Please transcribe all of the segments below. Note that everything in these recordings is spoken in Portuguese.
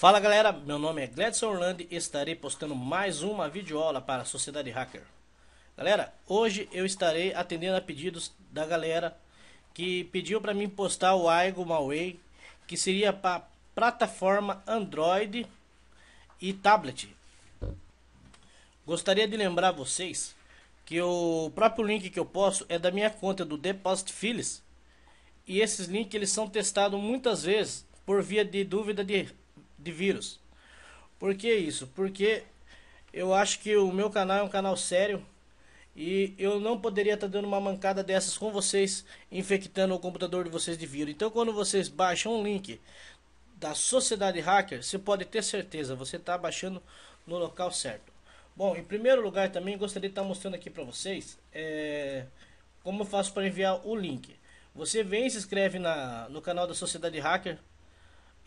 Fala galera, meu nome é Gladson Orlando e estarei postando mais uma videoaula para a Sociedade Hacker. Galera, hoje eu estarei atendendo a pedidos da galera que pediu para mim postar o Aigo Malway, que seria para plataforma Android e tablet. Gostaria de lembrar vocês que o próprio link que eu posto é da minha conta do Deposit Files e esses links eles são testados muitas vezes por via de dúvida de de vírus. Por que isso? Porque eu acho que o meu canal é um canal sério e eu não poderia estar tá dando uma mancada dessas com vocês, infectando o computador de vocês de vírus. Então, quando vocês baixam um link da Sociedade Hacker, você pode ter certeza, você está baixando no local certo. Bom, em primeiro lugar também gostaria de estar tá mostrando aqui para vocês é, como eu faço para enviar o link. Você vem e se inscreve na, no canal da Sociedade Hacker.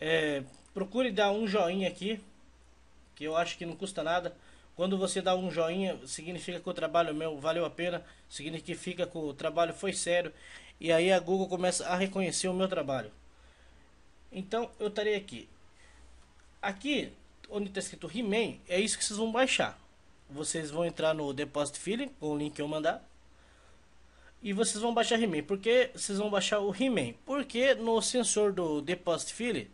É, procure dar um joinha aqui, que eu acho que não custa nada. Quando você dá um joinha, significa que o trabalho meu valeu a pena, significa que o trabalho foi sério, e aí a Google começa a reconhecer o meu trabalho. Então eu estarei aqui. Aqui, onde está escrito He-Man, é isso que vocês vão baixar. Vocês vão entrar no Deposit Feeling, com o link que eu mandar. E vocês vão baixar He-Man. Por que vocês vão baixar o He-Man? Porque no sensor do Deposit Feeling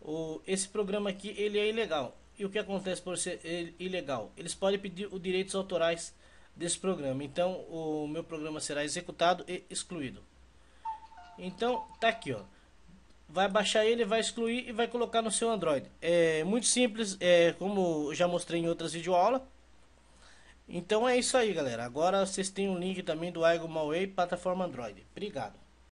o, esse programa aqui ele é ilegal. E o que acontece por ser ilegal? Eles podem pedir os direitos autorais desse programa. Então o meu programa será executado e excluído. Então tá aqui, ó. Vai baixar ele, vai excluir e vai colocar no seu Android. É muito simples, é como já mostrei em outras videoaulas. Então é isso aí, galera. Agora vocês têm um link também do Aigo Malway, plataforma Android. Obrigado.